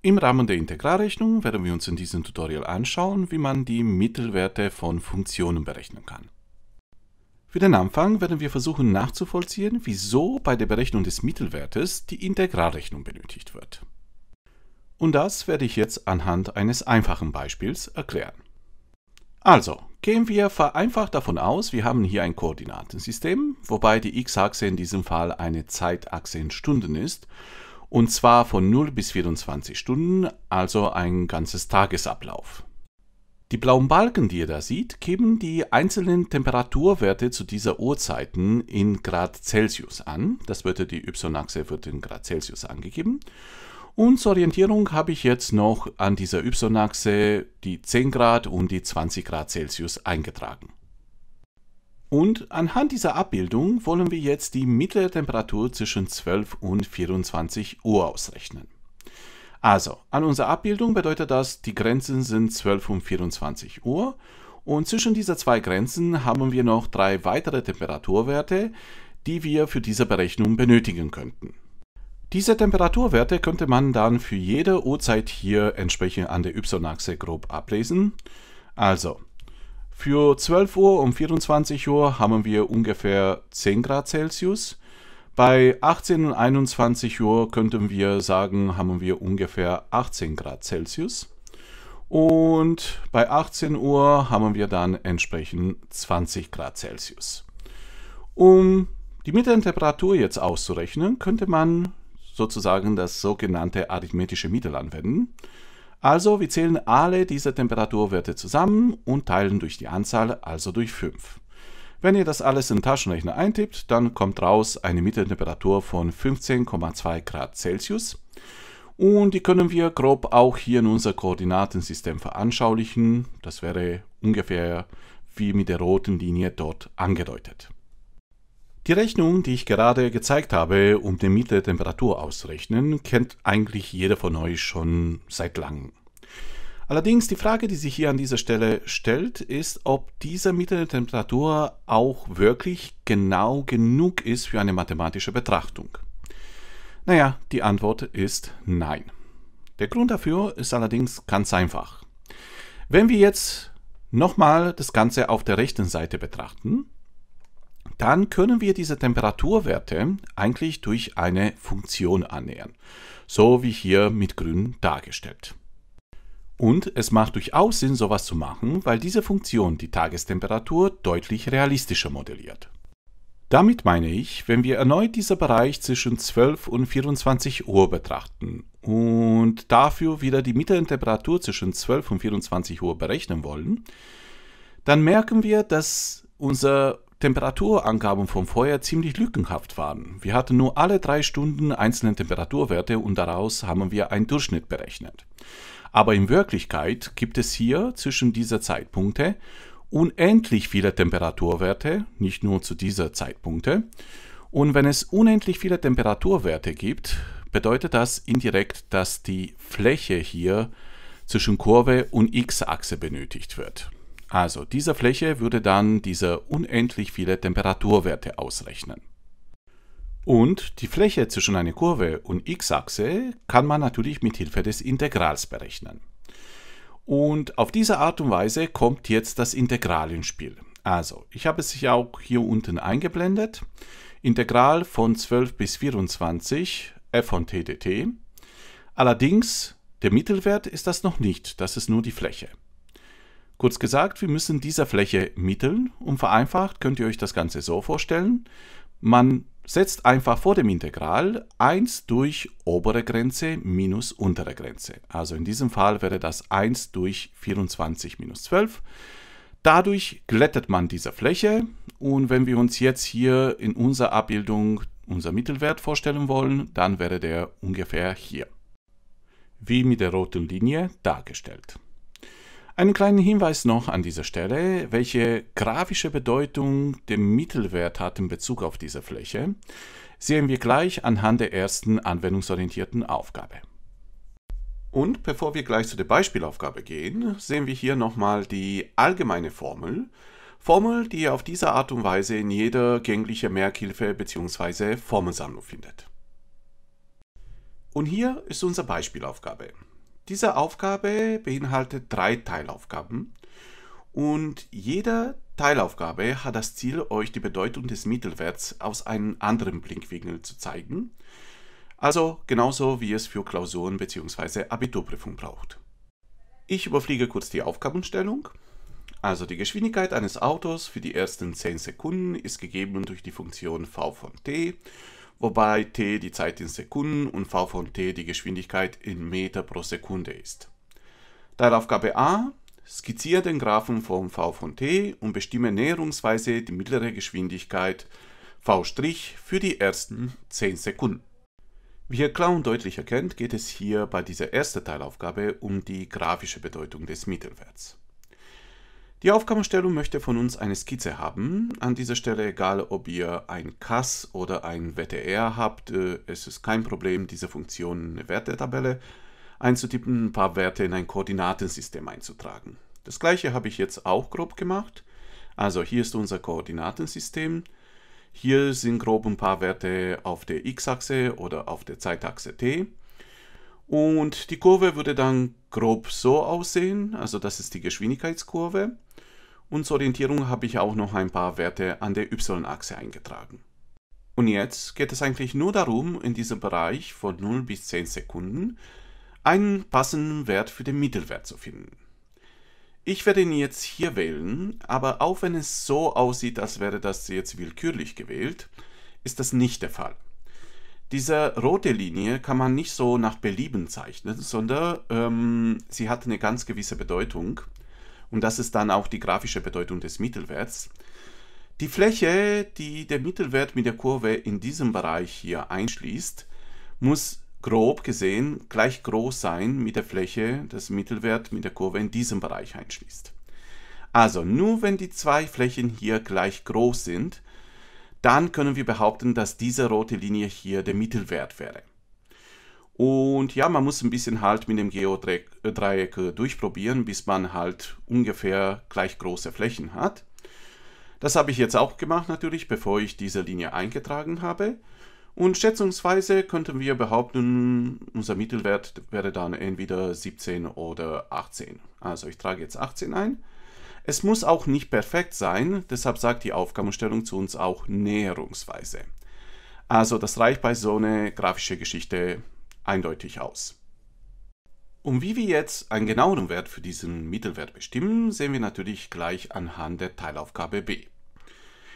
Im Rahmen der Integralrechnung werden wir uns in diesem Tutorial anschauen, wie man die Mittelwerte von Funktionen berechnen kann. Für den Anfang werden wir versuchen nachzuvollziehen, wieso bei der Berechnung des Mittelwertes die Integralrechnung benötigt wird. Und das werde ich jetzt anhand eines einfachen Beispiels erklären. Also, gehen wir vereinfacht davon aus, wir haben hier ein Koordinatensystem, wobei die x-Achse in diesem Fall eine Zeitachse in Stunden ist und zwar von 0 bis 24 Stunden, also ein ganzes Tagesablauf. Die blauen Balken, die ihr da seht, geben die einzelnen Temperaturwerte zu dieser Uhrzeiten in Grad Celsius an. Das wird die Y-Achse wird in Grad Celsius angegeben. Und zur Orientierung habe ich jetzt noch an dieser Y-Achse die 10 Grad und die 20 Grad Celsius eingetragen. Und anhand dieser Abbildung wollen wir jetzt die mittlere Temperatur zwischen 12 und 24 Uhr ausrechnen. Also, an unserer Abbildung bedeutet das, die Grenzen sind 12 und 24 Uhr. Und zwischen dieser zwei Grenzen haben wir noch drei weitere Temperaturwerte, die wir für diese Berechnung benötigen könnten. Diese Temperaturwerte könnte man dann für jede Uhrzeit hier entsprechend an der y-Achse grob ablesen. Also, für 12 Uhr um 24 Uhr haben wir ungefähr 10 Grad Celsius. Bei 18 und 21 Uhr könnten wir sagen, haben wir ungefähr 18 Grad Celsius. Und bei 18 Uhr haben wir dann entsprechend 20 Grad Celsius. Um die Mitteltemperatur jetzt auszurechnen, könnte man sozusagen das sogenannte arithmetische Mittel anwenden. Also wir zählen alle diese Temperaturwerte zusammen und teilen durch die Anzahl, also durch 5. Wenn ihr das alles in den Taschenrechner eintippt, dann kommt raus eine Mitteltemperatur von 15,2 Grad Celsius. Und die können wir grob auch hier in unser Koordinatensystem veranschaulichen. Das wäre ungefähr wie mit der roten Linie dort angedeutet. Die Rechnung, die ich gerade gezeigt habe, um die Miete Temperatur auszurechnen, kennt eigentlich jeder von euch schon seit langem. Allerdings die Frage, die sich hier an dieser Stelle stellt, ist, ob diese Miete Temperatur auch wirklich genau genug ist für eine mathematische Betrachtung. Naja, die Antwort ist nein. Der Grund dafür ist allerdings ganz einfach. Wenn wir jetzt nochmal das Ganze auf der rechten Seite betrachten, dann können wir diese Temperaturwerte eigentlich durch eine Funktion annähern, so wie hier mit grün dargestellt. Und es macht durchaus Sinn, sowas zu machen, weil diese Funktion die Tagestemperatur deutlich realistischer modelliert. Damit meine ich, wenn wir erneut diesen Bereich zwischen 12 und 24 Uhr betrachten und dafür wieder die Mitteltemperatur zwischen 12 und 24 Uhr berechnen wollen, dann merken wir, dass unser Temperaturangaben vom Feuer ziemlich lückenhaft waren. Wir hatten nur alle drei Stunden einzelne Temperaturwerte und daraus haben wir einen Durchschnitt berechnet. Aber in Wirklichkeit gibt es hier zwischen dieser Zeitpunkte unendlich viele Temperaturwerte, nicht nur zu dieser Zeitpunkte. Und wenn es unendlich viele Temperaturwerte gibt, bedeutet das indirekt, dass die Fläche hier zwischen Kurve und x-Achse benötigt wird. Also dieser Fläche würde dann diese unendlich viele Temperaturwerte ausrechnen. Und die Fläche zwischen einer Kurve und x-Achse kann man natürlich mit Hilfe des Integrals berechnen. Und auf diese Art und Weise kommt jetzt das Integral ins Spiel. Also, ich habe es ja auch hier unten eingeblendet. Integral von 12 bis 24 f von t dt. Allerdings, der Mittelwert ist das noch nicht, das ist nur die Fläche. Kurz gesagt, wir müssen dieser Fläche mitteln und vereinfacht könnt ihr euch das Ganze so vorstellen. Man setzt einfach vor dem Integral 1 durch obere Grenze minus untere Grenze. Also in diesem Fall wäre das 1 durch 24 minus 12. Dadurch glättet man diese Fläche und wenn wir uns jetzt hier in unserer Abbildung unser Mittelwert vorstellen wollen, dann wäre der ungefähr hier. Wie mit der roten Linie dargestellt. Einen kleinen Hinweis noch an dieser Stelle, welche grafische Bedeutung der Mittelwert hat in Bezug auf diese Fläche, sehen wir gleich anhand der ersten anwendungsorientierten Aufgabe. Und bevor wir gleich zu der Beispielaufgabe gehen, sehen wir hier nochmal die allgemeine Formel, Formel, die ihr auf diese Art und Weise in jeder gänglichen Merkhilfe bzw. Formelsammlung findet. Und hier ist unsere Beispielaufgabe. Diese Aufgabe beinhaltet drei Teilaufgaben und jede Teilaufgabe hat das Ziel, euch die Bedeutung des Mittelwerts aus einem anderen Blinkwinkel zu zeigen, also genauso wie es für Klausuren bzw. Abiturprüfung braucht. Ich überfliege kurz die Aufgabenstellung. Also die Geschwindigkeit eines Autos für die ersten 10 Sekunden ist gegeben durch die Funktion v von t wobei t die Zeit in Sekunden und v von t die Geschwindigkeit in Meter pro Sekunde ist. Teilaufgabe A. Skizziere den Graphen von v von t und bestimme näherungsweise die mittlere Geschwindigkeit v' für die ersten 10 Sekunden. Wie ihr klar und deutlich erkennt, geht es hier bei dieser ersten Teilaufgabe um die grafische Bedeutung des Mittelwerts. Die Aufgabenstellung möchte von uns eine Skizze haben. An dieser Stelle, egal ob ihr ein CAS oder ein WTR habt, äh, es ist kein Problem, diese Funktion eine Wertetabelle einzutippen, ein paar Werte in ein Koordinatensystem einzutragen. Das gleiche habe ich jetzt auch grob gemacht. Also hier ist unser Koordinatensystem. Hier sind grob ein paar Werte auf der x-Achse oder auf der Zeitachse t. Und die Kurve würde dann grob so aussehen, also das ist die Geschwindigkeitskurve. Und zur Orientierung habe ich auch noch ein paar Werte an der y-Achse eingetragen. Und jetzt geht es eigentlich nur darum, in diesem Bereich von 0 bis 10 Sekunden einen passenden Wert für den Mittelwert zu finden. Ich werde ihn jetzt hier wählen, aber auch wenn es so aussieht, als wäre das jetzt willkürlich gewählt, ist das nicht der Fall. Diese rote Linie kann man nicht so nach Belieben zeichnen, sondern ähm, sie hat eine ganz gewisse Bedeutung. Und das ist dann auch die grafische Bedeutung des Mittelwerts. Die Fläche, die der Mittelwert mit der Kurve in diesem Bereich hier einschließt, muss grob gesehen gleich groß sein mit der Fläche, das Mittelwert mit der Kurve in diesem Bereich einschließt. Also nur wenn die zwei Flächen hier gleich groß sind, dann können wir behaupten, dass diese rote Linie hier der Mittelwert wäre. Und ja, man muss ein bisschen halt mit dem Geodreieck äh, durchprobieren, bis man halt ungefähr gleich große Flächen hat. Das habe ich jetzt auch gemacht natürlich, bevor ich diese Linie eingetragen habe. Und schätzungsweise könnten wir behaupten, unser Mittelwert wäre dann entweder 17 oder 18. Also ich trage jetzt 18 ein. Es muss auch nicht perfekt sein, deshalb sagt die Aufgabenstellung zu uns auch näherungsweise. Also das reicht bei so einer grafischen Geschichte eindeutig aus. Und wie wir jetzt einen genaueren Wert für diesen Mittelwert bestimmen, sehen wir natürlich gleich anhand der Teilaufgabe B.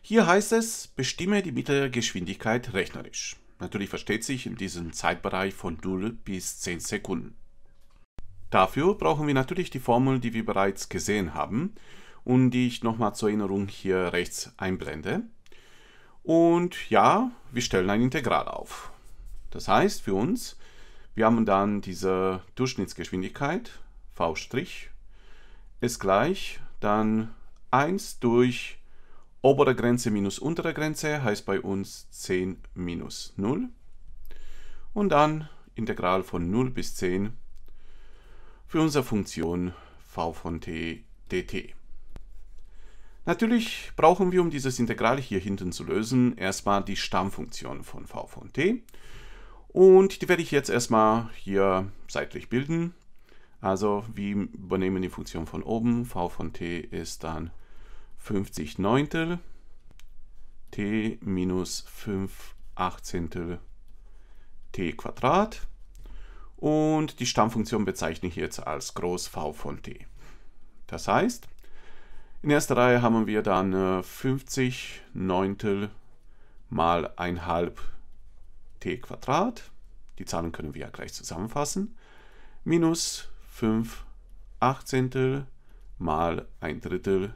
Hier heißt es, bestimme die Mittelgeschwindigkeit rechnerisch. Natürlich versteht sich in diesem Zeitbereich von 0 bis 10 Sekunden. Dafür brauchen wir natürlich die Formel, die wir bereits gesehen haben und die ich nochmal zur Erinnerung hier rechts einblende. Und ja, wir stellen ein Integral auf. Das heißt für uns, wir haben dann diese Durchschnittsgeschwindigkeit v' ist gleich dann 1 durch obere Grenze minus untere Grenze, heißt bei uns 10 minus 0. Und dann Integral von 0 bis 10 für unsere Funktion v von t dt. Natürlich brauchen wir, um dieses Integral hier hinten zu lösen, erstmal die Stammfunktion von v von t. Und die werde ich jetzt erstmal hier seitlich bilden. Also wir übernehmen die Funktion von oben. v von t ist dann 50 Neuntel t minus 5 Achtzehntel t Quadrat und die Stammfunktion bezeichne ich jetzt als groß v von t. Das heißt, in erster Reihe haben wir dann 50 äh, Neuntel mal 1 halb t Quadrat. Die Zahlen können wir ja gleich zusammenfassen. Minus 5 Achtzehntel mal 1 Drittel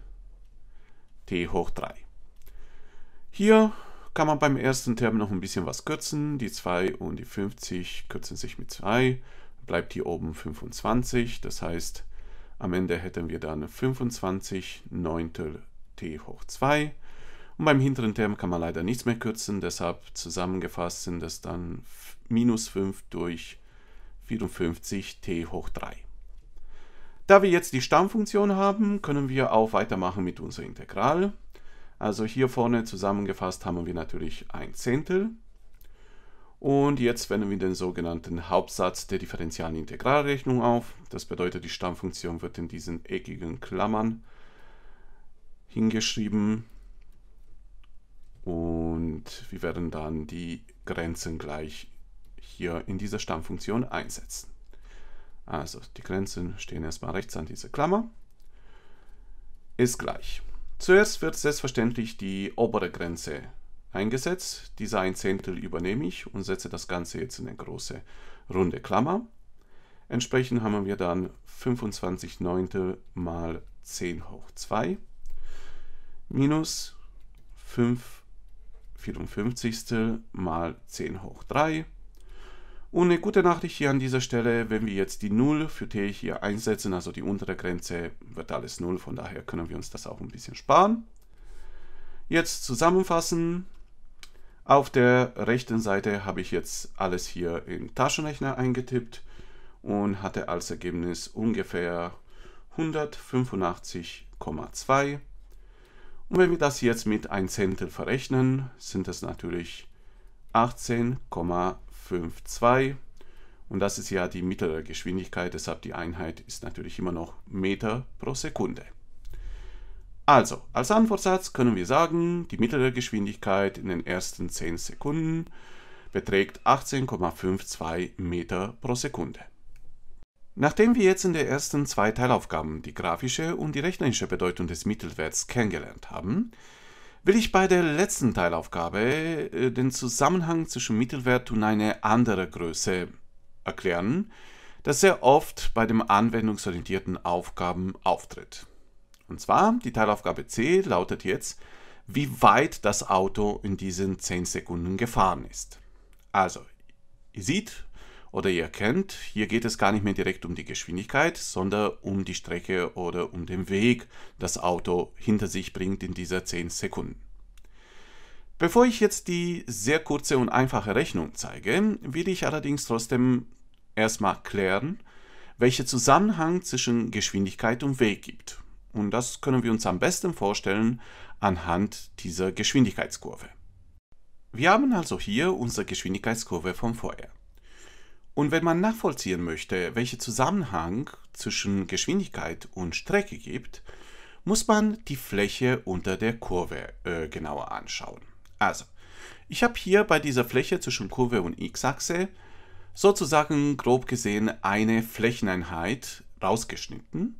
t hoch 3. Hier kann man beim ersten Term noch ein bisschen was kürzen. Die 2 und die 50 kürzen sich mit 2, bleibt hier oben 25. Das heißt, am Ende hätten wir dann 25 Neuntel t hoch 2. Und beim hinteren Term kann man leider nichts mehr kürzen, deshalb zusammengefasst sind das dann minus 5 durch 54 t hoch 3. Da wir jetzt die Stammfunktion haben, können wir auch weitermachen mit unserem Integral. Also hier vorne zusammengefasst haben wir natürlich ein Zehntel. Und jetzt wenden wir den sogenannten Hauptsatz der Integralrechnung auf. Das bedeutet, die Stammfunktion wird in diesen eckigen Klammern hingeschrieben. Und wir werden dann die Grenzen gleich hier in dieser Stammfunktion einsetzen. Also die Grenzen stehen erstmal rechts an dieser Klammer. Ist gleich Zuerst wird selbstverständlich die obere Grenze eingesetzt. Diese ein Zehntel übernehme ich und setze das Ganze jetzt in eine große runde Klammer. Entsprechend haben wir dann 25 Neuntel mal 10 hoch 2 minus 5 54 mal 10 hoch 3 und eine gute Nachricht hier an dieser Stelle, wenn wir jetzt die 0 für t hier einsetzen, also die untere Grenze, wird alles 0, von daher können wir uns das auch ein bisschen sparen. Jetzt zusammenfassen. Auf der rechten Seite habe ich jetzt alles hier im Taschenrechner eingetippt und hatte als Ergebnis ungefähr 185,2. Und wenn wir das jetzt mit 1 Zehntel verrechnen, sind es natürlich 18,5. 5,2 und das ist ja die mittlere Geschwindigkeit, deshalb die Einheit ist natürlich immer noch Meter pro Sekunde. Also, als Antwortsatz können wir sagen, die mittlere Geschwindigkeit in den ersten 10 Sekunden beträgt 18,52 Meter pro Sekunde. Nachdem wir jetzt in den ersten zwei Teilaufgaben die grafische und die rechnerische Bedeutung des Mittelwerts kennengelernt haben, will ich bei der letzten Teilaufgabe äh, den Zusammenhang zwischen Mittelwert und einer anderen Größe erklären, das sehr oft bei den anwendungsorientierten Aufgaben auftritt. Und zwar, die Teilaufgabe C lautet jetzt, wie weit das Auto in diesen 10 Sekunden gefahren ist. Also, ihr seht, oder ihr erkennt, hier geht es gar nicht mehr direkt um die Geschwindigkeit, sondern um die Strecke oder um den Weg, das Auto hinter sich bringt in dieser 10 Sekunden. Bevor ich jetzt die sehr kurze und einfache Rechnung zeige, will ich allerdings trotzdem erstmal klären, welcher Zusammenhang zwischen Geschwindigkeit und Weg gibt. Und das können wir uns am besten vorstellen anhand dieser Geschwindigkeitskurve. Wir haben also hier unsere Geschwindigkeitskurve von Vorher. Und wenn man nachvollziehen möchte, welchen Zusammenhang zwischen Geschwindigkeit und Strecke gibt, muss man die Fläche unter der Kurve äh, genauer anschauen. Also, ich habe hier bei dieser Fläche zwischen Kurve und x-Achse sozusagen grob gesehen eine Flächeneinheit rausgeschnitten,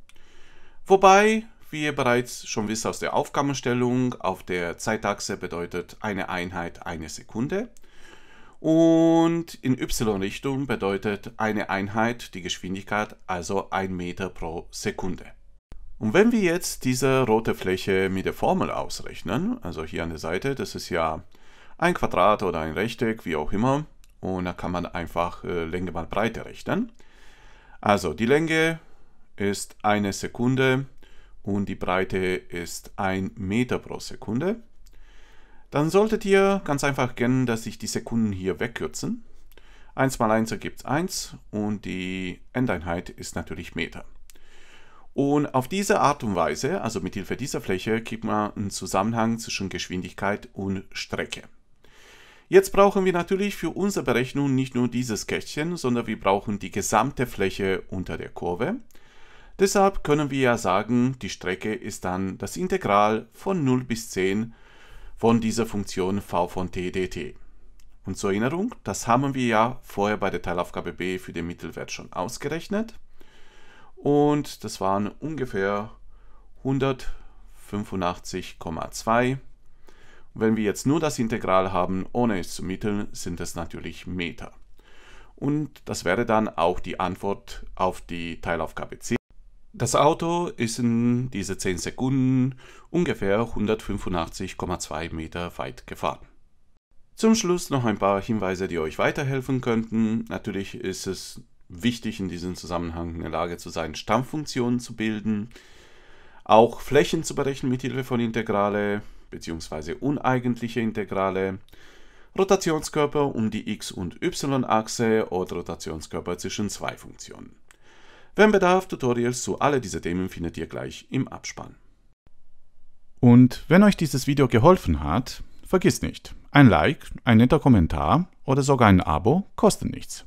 wobei, wie ihr bereits schon wisst aus der Aufgabenstellung, auf der Zeitachse bedeutet eine Einheit eine Sekunde und in y-Richtung bedeutet eine Einheit die Geschwindigkeit, also 1 Meter pro Sekunde. Und wenn wir jetzt diese rote Fläche mit der Formel ausrechnen, also hier an der Seite, das ist ja ein Quadrat oder ein Rechteck, wie auch immer, und da kann man einfach äh, Länge mal Breite rechnen. Also die Länge ist eine Sekunde und die Breite ist 1 Meter pro Sekunde. Dann solltet ihr ganz einfach kennen, dass sich die Sekunden hier wegkürzen. 1 mal 1 ergibt 1 und die Endeinheit ist natürlich Meter. Und auf diese Art und Weise, also mit Hilfe dieser Fläche, gibt man einen Zusammenhang zwischen Geschwindigkeit und Strecke. Jetzt brauchen wir natürlich für unsere Berechnung nicht nur dieses Kästchen, sondern wir brauchen die gesamte Fläche unter der Kurve. Deshalb können wir ja sagen, die Strecke ist dann das Integral von 0 bis 10 von dieser Funktion v von t dt. Und zur Erinnerung, das haben wir ja vorher bei der Teilaufgabe b für den Mittelwert schon ausgerechnet. Und das waren ungefähr 185,2. Wenn wir jetzt nur das Integral haben, ohne es zu mitteln, sind es natürlich Meter. Und das wäre dann auch die Antwort auf die Teilaufgabe C. Das Auto ist in diese 10 Sekunden ungefähr 185,2 Meter weit gefahren. Zum Schluss noch ein paar Hinweise, die euch weiterhelfen könnten. Natürlich ist es wichtig in diesem Zusammenhang in der Lage zu sein, Stammfunktionen zu bilden, auch Flächen zu berechnen mit Hilfe von Integrale bzw. uneigentliche Integrale, Rotationskörper um die x- und y-Achse oder Rotationskörper zwischen zwei Funktionen. Wenn Bedarf, Tutorials zu alle diesen Themen findet ihr gleich im Abspann. Und wenn euch dieses Video geholfen hat, vergiss nicht, ein Like, ein netter Kommentar oder sogar ein Abo kosten nichts.